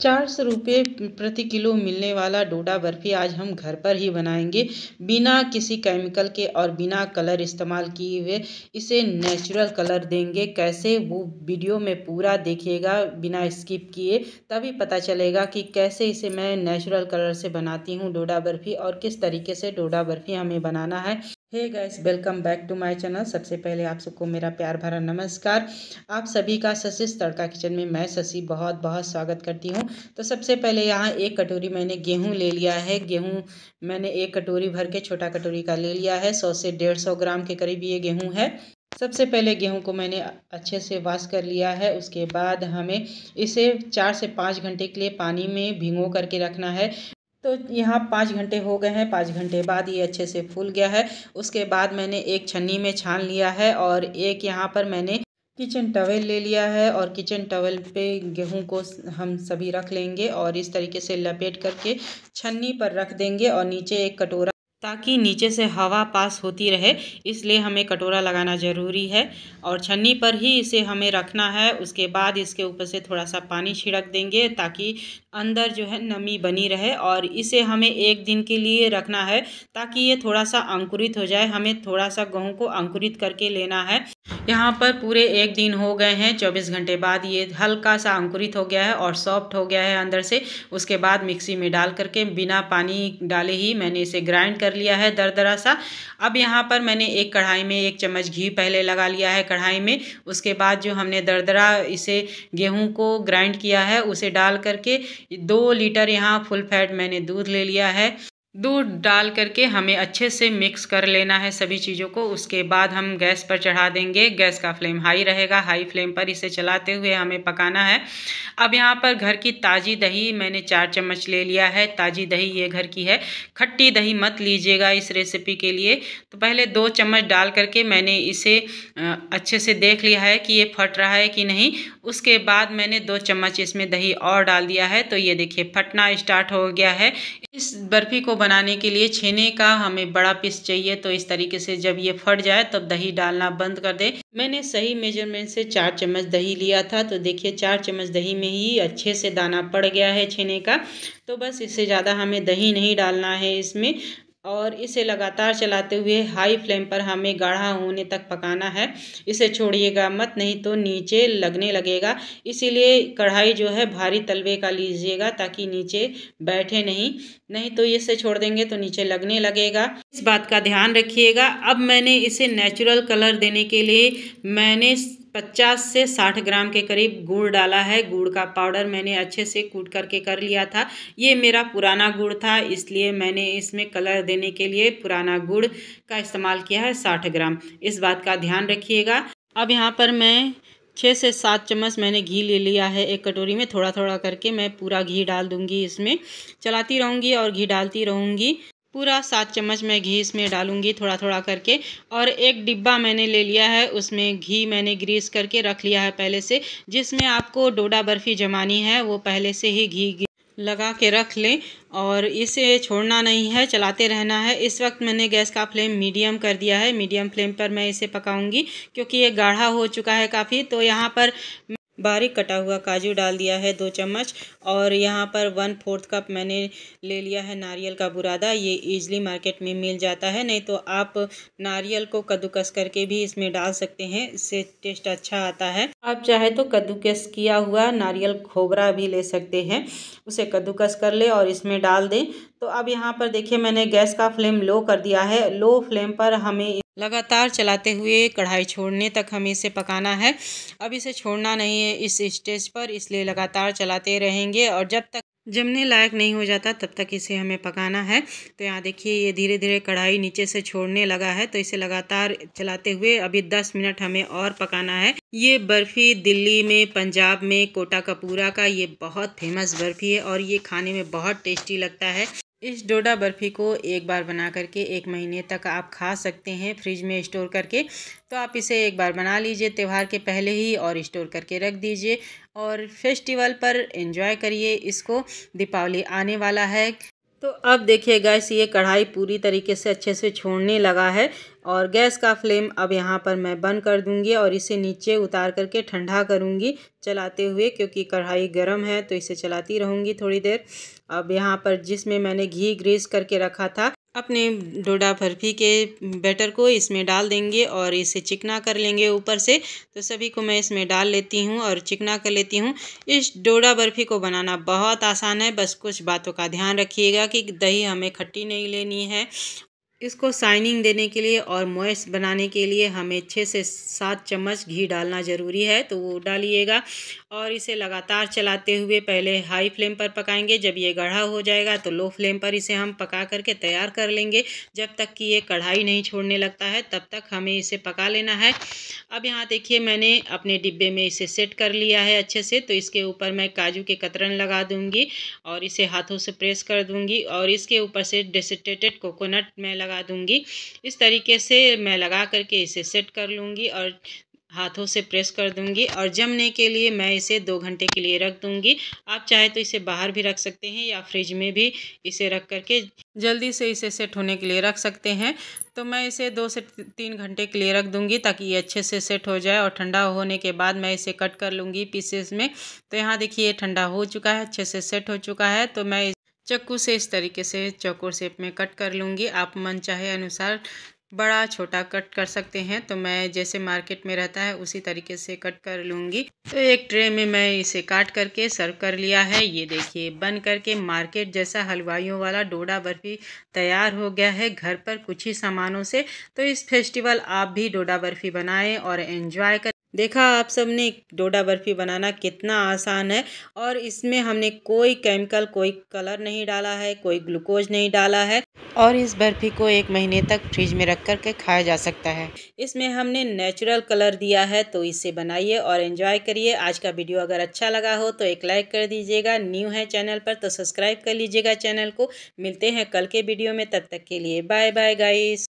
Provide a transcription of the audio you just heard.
चार सौ रुपये प्रति किलो मिलने वाला डोडा बर्फ़ी आज हम घर पर ही बनाएंगे बिना किसी केमिकल के और बिना कलर इस्तेमाल किए हुए इसे नेचुरल कलर देंगे कैसे वो वीडियो में पूरा देखिएगा बिना स्किप किए तभी पता चलेगा कि कैसे इसे मैं नेचुरल कलर से बनाती हूँ डोडा बर्फ़ी और किस तरीके से डोडा बर्फ़ी हमें बनाना है hey guys welcome back to my channel सबसे पहले आप सबको मेरा प्यार भरा नमस्कार आप सभी का सशिश तड़का किचन में मैं शशि बहुत बहुत स्वागत करती हूँ तो सबसे पहले यहाँ एक कटोरी मैंने गेहूँ ले लिया है गेहूँ मैंने एक कटोरी भर के छोटा कटोरी का ले लिया है सौ से डेढ़ सौ ग्राम के करीब ये गेहूँ है सबसे पहले गेहूं को मैंने अच्छे से वाश कर लिया है उसके बाद हमें इसे चार से पाँच घंटे के लिए पानी में भिंगो करके रखना है तो यहाँ पाँच घंटे हो गए हैं पाँच घंटे बाद ये अच्छे से फूल गया है उसके बाद मैंने एक छन्नी में छान लिया है और एक यहाँ पर मैंने किचन टवल ले लिया है और किचन टवल पे गेहूं को हम सभी रख लेंगे और इस तरीके से लपेट करके छन्नी पर रख देंगे और नीचे एक कटोरा ताकि नीचे से हवा पास होती रहे इसलिए हमें कटोरा लगाना ज़रूरी है और छन्नी पर ही इसे हमें रखना है उसके बाद इसके ऊपर से थोड़ा सा पानी छिड़क देंगे ताकि अंदर जो है नमी बनी रहे और इसे हमें एक दिन के लिए रखना है ताकि ये थोड़ा सा अंकुरित हो जाए हमें थोड़ा सा गेहूँ को अंकुरित करके लेना है यहाँ पर पूरे एक दिन हो गए हैं चौबीस घंटे बाद ये हल्का सा अंकुरित हो गया है और सॉफ्ट हो गया है अंदर से उसके बाद मिक्सी में डाल करके बिना पानी डाले ही मैंने इसे ग्राइंड कर कर लिया है दरदरा सा अब यहाँ पर मैंने एक कढ़ाई में एक चम्मच घी पहले लगा लिया है कढ़ाई में उसके बाद जो हमने दरदरा इसे गेहूँ को ग्राइंड किया है उसे डाल करके दो लीटर यहाँ फुल फैट मैंने दूध ले लिया है दूध डाल करके हमें अच्छे से मिक्स कर लेना है सभी चीज़ों को उसके बाद हम गैस पर चढ़ा देंगे गैस का फ्लेम हाई रहेगा हाई फ्लेम पर इसे चलाते हुए हमें पकाना है अब यहाँ पर घर की ताज़ी दही मैंने चार चम्मच ले लिया है ताज़ी दही ये घर की है खट्टी दही मत लीजिएगा इस रेसिपी के लिए तो पहले दो चम्मच डाल करके मैंने इसे अच्छे से देख लिया है कि ये फट रहा है कि नहीं उसके बाद मैंने दो चम्मच इसमें दही और डाल दिया है तो ये देखिए फटना स्टार्ट हो गया है इस बर्फ़ी को बनाने के लिए छेने का हमें बड़ा पीस चाहिए तो इस तरीके से जब ये फट जाए तब दही डालना बंद कर दे मैंने सही मेजरमेंट से चार चम्मच दही लिया था तो देखिए चार चम्मच दही में ही अच्छे से दाना पड़ गया है छेने का तो बस इससे ज़्यादा हमें दही नहीं डालना है इसमें और इसे लगातार चलाते हुए हाई फ्लेम पर हमें गाढ़ा होने तक पकाना है इसे छोड़िएगा मत नहीं तो नीचे लगने लगेगा इसीलिए कढ़ाई जो है भारी तलवे का लीजिएगा ताकि नीचे बैठे नहीं नहीं तो इसे छोड़ देंगे तो नीचे लगने लगेगा इस बात का ध्यान रखिएगा अब मैंने इसे नेचुरल कलर देने के लिए मैंने 50 से 60 ग्राम के करीब गुड़ डाला है गुड़ का पाउडर मैंने अच्छे से कूट करके कर लिया था ये मेरा पुराना गुड़ था इसलिए मैंने इसमें कलर देने के लिए पुराना गुड़ का इस्तेमाल किया है 60 ग्राम इस बात का ध्यान रखिएगा अब यहाँ पर मैं छः से सात चम्मच मैंने घी ले लिया है एक कटोरी में थोड़ा थोड़ा करके मैं पूरा घी डाल दूँगी इसमें चलाती रहूँगी और घी डालती रहूँगी पूरा सात चम्मच मैं घी इसमें डालूंगी थोड़ा थोड़ा करके और एक डिब्बा मैंने ले लिया है उसमें घी मैंने ग्रीस करके रख लिया है पहले से जिसमें आपको डोडा बर्फ़ी जमानी है वो पहले से ही घी लगा के रख लें और इसे छोड़ना नहीं है चलाते रहना है इस वक्त मैंने गैस का फ्लेम मीडियम कर दिया है मीडियम फ्लेम पर मैं इसे पकाऊंगी क्योंकि ये गाढ़ा हो चुका है काफ़ी तो यहाँ पर बारीक कटा हुआ काजू डाल दिया है दो चम्मच और यहाँ पर वन फोर्थ कप मैंने ले लिया है नारियल का बुरादा ये ईजली मार्केट में मिल जाता है नहीं तो आप नारियल को कद्दूकस करके भी इसमें डाल सकते हैं इससे टेस्ट अच्छा आता है आप चाहे तो कद्दूकस किया हुआ नारियल खोबरा भी ले सकते हैं उसे कद्दूकस कर ले और इसमें डाल दें तो अब यहाँ पर देखिए मैंने गैस का फ्लेम लो कर दिया है लो फ्लेम पर हमें लगातार चलाते हुए कढ़ाई छोड़ने तक हमें इसे पकाना है अब इसे छोड़ना नहीं है इस स्टेज पर इसलिए लगातार चलाते रहेंगे और जब तक जमने लायक नहीं हो जाता तब तक इसे हमें पकाना है तो यहाँ देखिए ये धीरे धीरे कढ़ाई नीचे से छोड़ने लगा है तो इसे लगातार चलाते हुए अभी दस मिनट हमें और पकाना है ये बर्फ़ी दिल्ली में पंजाब में कोटा कपूरा का ये बहुत फेमस बर्फ़ी है और ये खाने में बहुत टेस्टी लगता है इस डोडा बर्फ़ी को एक बार बना करके एक महीने तक आप खा सकते हैं फ्रिज में स्टोर करके तो आप इसे एक बार बना लीजिए त्यौहार के पहले ही और स्टोर करके रख दीजिए और फेस्टिवल पर एंजॉय करिए इसको दीपावली आने वाला है तो अब देखिए गैस ये कढ़ाई पूरी तरीके से अच्छे से छोड़ने लगा है और गैस का फ्लेम अब यहाँ पर मैं बंद कर दूँगी और इसे नीचे उतार करके ठंडा करूँगी चलाते हुए क्योंकि कढ़ाई गर्म है तो इसे चलाती रहूँगी थोड़ी देर अब यहाँ पर जिसमें मैंने घी ग्रीस करके रखा था अपने डोडा बर्फी के बैटर को इसमें डाल देंगे और इसे चिकना कर लेंगे ऊपर से तो सभी को मैं इसमें डाल लेती हूँ और चिकना कर लेती हूँ इस डोडा बर्फी को बनाना बहुत आसान है बस कुछ बातों का ध्यान रखिएगा कि दही हमें खट्टी नहीं लेनी है इसको साइनिंग देने के लिए और मोइस बनाने के लिए हमें छः से सात चम्मच घी डालना ज़रूरी है तो वो डालिएगा और इसे लगातार चलाते हुए पहले हाई फ्लेम पर पकाएंगे जब ये गढ़ा हो जाएगा तो लो फ्लेम पर इसे हम पका करके तैयार कर लेंगे जब तक कि ये कढ़ाई नहीं छोड़ने लगता है तब तक हमें इसे पका लेना है अब यहाँ देखिए मैंने अपने डिब्बे में इसे सेट कर लिया है अच्छे से तो इसके ऊपर मैं काजू के कतरन लगा दूँगी और इसे हाथों से प्रेस कर दूँगी और इसके ऊपर से डेसिटेटेड कोकोनट मैं लगा दूंगी इस तरीके से मैं लगा करके इसे सेट कर लूँगी और हाथों से प्रेस कर दूंगी और जमने के लिए मैं इसे दो घंटे के लिए रख दूंगी आप चाहे तो इसे बाहर भी रख सकते हैं या फ्रिज में भी इसे रख करके जल्दी से इसे सेट होने के लिए रख सकते हैं तो मैं इसे दो से तीन घंटे के लिए रख दूंगी ताकि ये अच्छे से सेट हो जाए और ठंडा होने के बाद मैं इसे कट कर लूँगी पीसेस में तो यहाँ देखिए ठंडा हो चुका है अच्छे से सेट हो चुका है तो मैं चक्कू से इस तरीके से चौकोर शेप में कट कर लूँगी आप मन चाहे अनुसार बड़ा छोटा कट कर सकते हैं तो मैं जैसे मार्केट में रहता है उसी तरीके से कट कर लूँगी तो एक ट्रे में मैं इसे काट करके सर्व कर लिया है ये देखिए बन करके मार्केट जैसा हलवाइयों वाला डोडा बर्फ़ी तैयार हो गया है घर पर कुछ ही सामानों से तो इस फेस्टिवल आप भी डोडा बर्फ़ी बनाएं और एंजॉय देखा आप सबने डोडा बर्फ़ी बनाना कितना आसान है और इसमें हमने कोई केमिकल कोई कलर नहीं डाला है कोई ग्लूकोज नहीं डाला है और इस बर्फ़ी को एक महीने तक फ्रिज में रख कर के खाया जा सकता है इसमें हमने नेचुरल कलर दिया है तो इसे बनाइए और एंजॉय करिए आज का वीडियो अगर अच्छा लगा हो तो एक लाइक कर दीजिएगा न्यू है चैनल पर तो सब्सक्राइब कर लीजिएगा चैनल को मिलते हैं कल के वीडियो में तब तक के लिए बाय बाय गाइस